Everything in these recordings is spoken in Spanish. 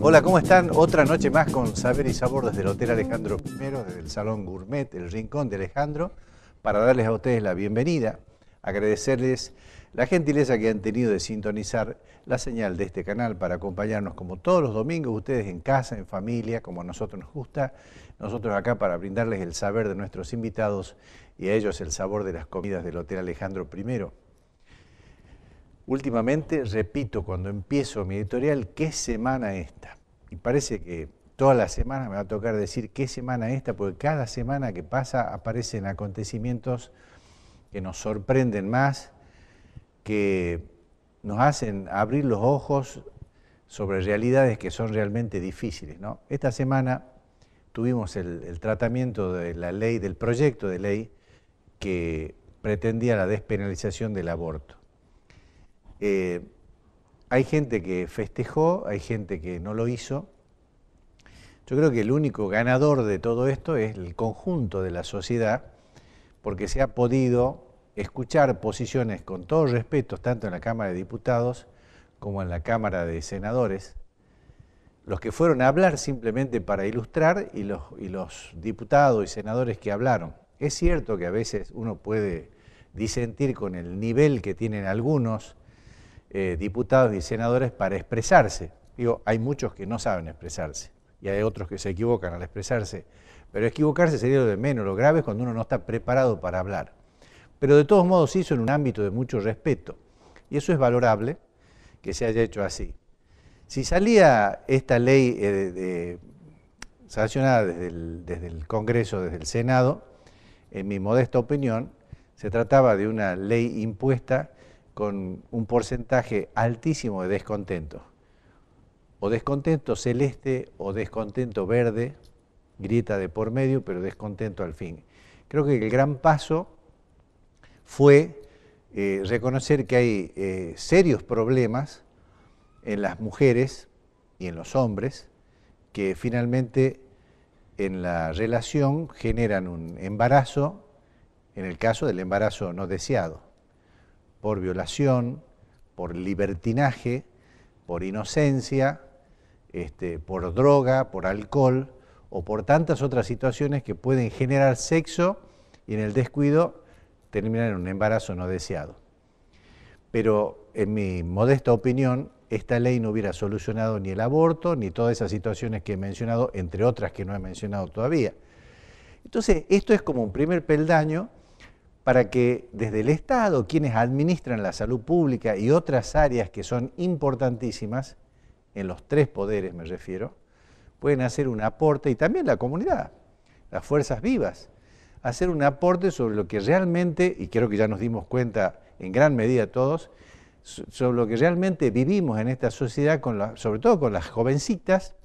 Hola, ¿cómo están? Otra noche más con Saber y Sabor desde el Hotel Alejandro I, desde el Salón Gourmet, el Rincón de Alejandro, para darles a ustedes la bienvenida, agradecerles la gentileza que han tenido de sintonizar la señal de este canal para acompañarnos como todos los domingos, ustedes en casa, en familia, como a nosotros nos gusta, nosotros acá para brindarles el saber de nuestros invitados y a ellos el sabor de las comidas del Hotel Alejandro I últimamente repito cuando empiezo mi editorial qué semana esta. Y parece que todas las semanas me va a tocar decir qué semana esta, porque cada semana que pasa aparecen acontecimientos que nos sorprenden más, que nos hacen abrir los ojos sobre realidades que son realmente difíciles. ¿no? Esta semana tuvimos el, el tratamiento de la ley, del proyecto de ley que pretendía la despenalización del aborto. Eh, hay gente que festejó, hay gente que no lo hizo. Yo creo que el único ganador de todo esto es el conjunto de la sociedad, porque se ha podido escuchar posiciones con todo respeto, tanto en la Cámara de Diputados como en la Cámara de Senadores, los que fueron a hablar simplemente para ilustrar y los diputados y senadores que hablaron. Es cierto que a veces uno puede disentir con el nivel que tienen algunos, eh, diputados y senadores para expresarse. Digo, hay muchos que no saben expresarse y hay otros que se equivocan al expresarse, pero equivocarse sería lo de menos, lo grave es cuando uno no está preparado para hablar. Pero de todos modos se hizo en un ámbito de mucho respeto y eso es valorable que se haya hecho así. Si salía esta ley eh, sancionada desde el Congreso, desde el Senado, en mi modesta opinión, se trataba de una ley impuesta con un porcentaje altísimo de descontento. O descontento celeste o descontento verde, grieta de por medio, pero descontento al fin. Creo que el gran paso fue eh, reconocer que hay eh, serios problemas en las mujeres y en los hombres que finalmente en la relación generan un embarazo, en el caso del embarazo no deseado por violación, por libertinaje, por inocencia, este, por droga, por alcohol o por tantas otras situaciones que pueden generar sexo y en el descuido terminar en un embarazo no deseado. Pero en mi modesta opinión, esta ley no hubiera solucionado ni el aborto, ni todas esas situaciones que he mencionado, entre otras que no he mencionado todavía. Entonces, esto es como un primer peldaño para que desde el Estado, quienes administran la salud pública y otras áreas que son importantísimas, en los tres poderes me refiero, pueden hacer un aporte, y también la comunidad, las fuerzas vivas, hacer un aporte sobre lo que realmente, y creo que ya nos dimos cuenta en gran medida todos, sobre lo que realmente vivimos en esta sociedad, sobre todo con las jovencitas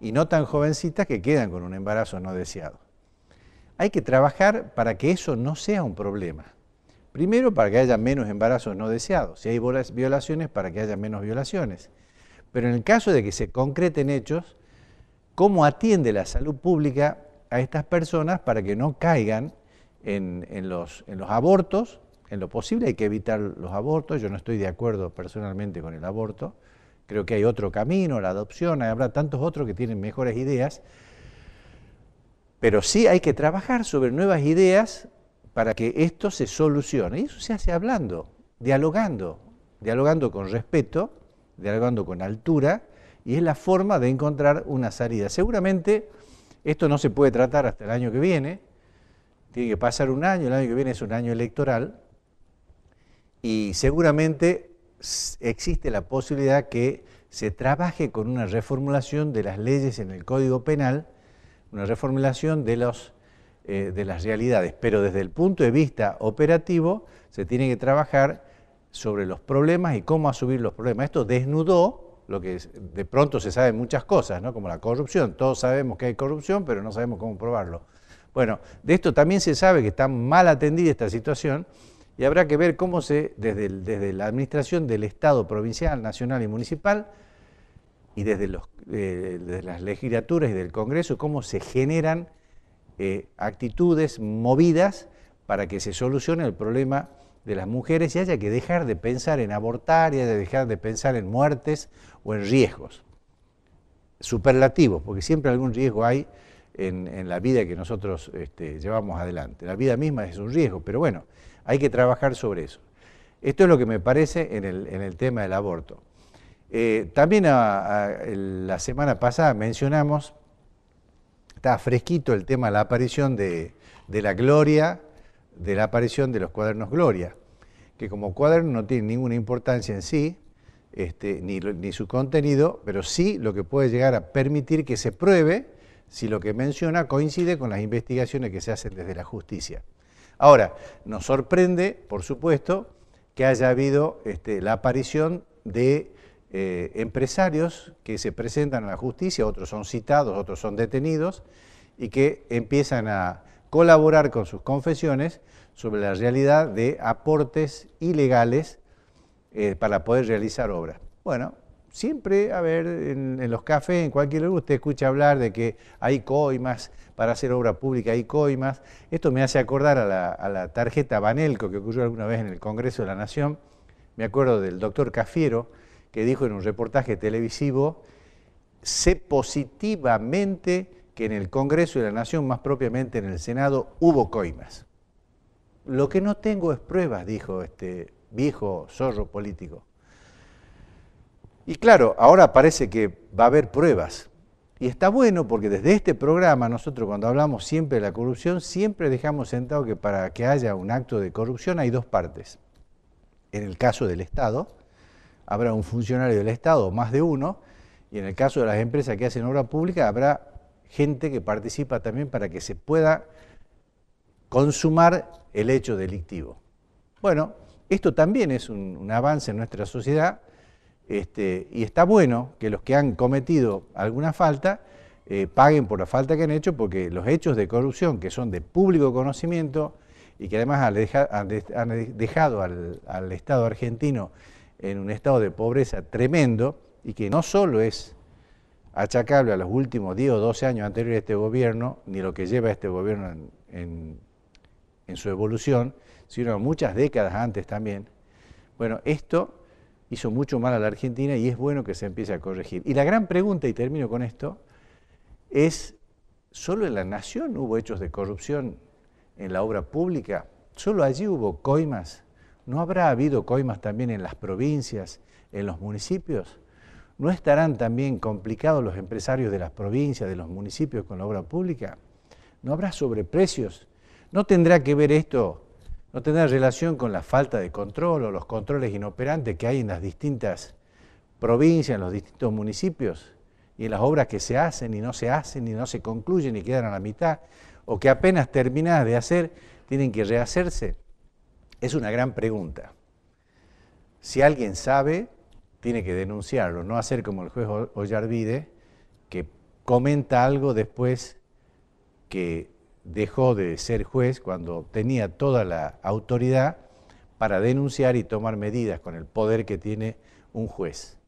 y no tan jovencitas que quedan con un embarazo no deseado. Hay que trabajar para que eso no sea un problema. Primero, para que haya menos embarazos no deseados. Si hay violaciones, para que haya menos violaciones. Pero en el caso de que se concreten hechos, ¿cómo atiende la salud pública a estas personas para que no caigan en, los, los abortos? En lo posible hay que evitar los abortos. Yo no estoy de acuerdo personalmente con el aborto. Creo que hay otro camino, la adopción, habrá tantos otros que tienen mejores ideas pero sí hay que trabajar sobre nuevas ideas para que esto se solucione. Y eso se hace hablando, dialogando, dialogando con respeto, dialogando con altura, y es la forma de encontrar una salida. Seguramente esto no se puede tratar hasta el año que viene, tiene que pasar un año, el año que viene es un año electoral, y seguramente existe la posibilidad que se trabaje con una reformulación de las leyes en el Código Penal una reformulación de, los, eh, de las realidades, pero desde el punto de vista operativo se tiene que trabajar sobre los problemas y cómo asumir los problemas. Esto desnudó lo que de pronto se sabe muchas cosas, ¿no? como la corrupción. Todos sabemos que hay corrupción, pero no sabemos cómo probarlo. Bueno, de esto también se sabe que está mal atendida esta situación y habrá que ver cómo se, desde, desde la administración del Estado provincial, nacional y municipal, y eh, desde, las legislaturas y del Congreso cómo se generan eh, actitudes movidas para que se solucione el problema de las mujeres y haya que dejar de pensar en abortar y dejar de pensar en muertes o en riesgos superlativos, porque siempre algún riesgo hay en, la vida que nosotros este, llevamos adelante. La vida misma es un riesgo, pero bueno, hay que trabajar sobre eso. Esto es lo que me parece en el tema del aborto. Eh, también la semana pasada mencionamos, estaba fresquito el tema de la aparición de, la gloria, de la aparición de los cuadernos gloria, que como cuaderno no tiene ninguna importancia en sí, este, ni, su contenido, pero sí lo que puede llegar a permitir que se pruebe si lo que menciona coincide con las investigaciones que se hacen desde la justicia. Ahora, nos sorprende, por supuesto, que haya habido este, la aparición de eh, empresarios que se presentan a la justicia, otros son citados, otros son detenidos, y que empiezan a colaborar con sus confesiones sobre la realidad de aportes ilegales eh, para poder realizar obras. Bueno, siempre, a ver, en, los cafés, en cualquier lugar, usted escucha hablar de que hay coimas para hacer obra pública, hay coimas. Esto me hace acordar a la, a la tarjeta Banelco que ocurrió alguna vez en el Congreso de la Nación. Me acuerdo del doctor Cafiero, que dijo en un reportaje televisivo, sé positivamente que en el Congreso de la Nación, más propiamente en el Senado, hubo coimas. Lo que no tengo es pruebas, dijo este viejo zorro político. Y claro, ahora parece que va a haber pruebas. Y está bueno porque desde este programa nosotros cuando hablamos siempre de la corrupción, siempre dejamos sentado que para que haya un acto de corrupción hay dos partes. En el caso del Estado, habrá un funcionario del Estado, más de uno, y en el caso de las empresas que hacen obra pública habrá gente que participa también para que se pueda consumar el hecho delictivo. Bueno, esto también es un, avance en nuestra sociedad este, y está bueno que los que han cometido alguna falta eh, paguen por la falta que han hecho porque los hechos de corrupción que son de público conocimiento y que además han dejado al Estado argentino en un estado de pobreza tremendo y que no solo es achacable a los últimos 10 o 12 años anteriores de este gobierno, ni lo que lleva este gobierno en, en su evolución, sino muchas décadas antes también. Bueno, esto hizo mucho mal a la Argentina y es bueno que se empiece a corregir. Y la gran pregunta, y termino con esto, es, ¿solo en la nación hubo hechos de corrupción en la obra pública? ¿Solo allí hubo coimas ¿No habrá habido coimas también en las provincias, en los municipios? ¿No estarán también complicados los empresarios de las provincias, de los municipios con la obra pública? ¿No habrá sobreprecios? ¿No tendrá que ver esto, no tendrá relación con la falta de control o los controles inoperantes que hay en las distintas provincias, en los distintos municipios y en las obras que se hacen y no se hacen y no se concluyen y quedan a la mitad o que apenas terminadas de hacer tienen que rehacerse? Es una gran pregunta. Si alguien sabe, tiene que denunciarlo, no hacer como el juez Ollarvide, que comenta algo después que dejó de ser juez cuando tenía toda la autoridad para denunciar y tomar medidas con el poder que tiene un juez.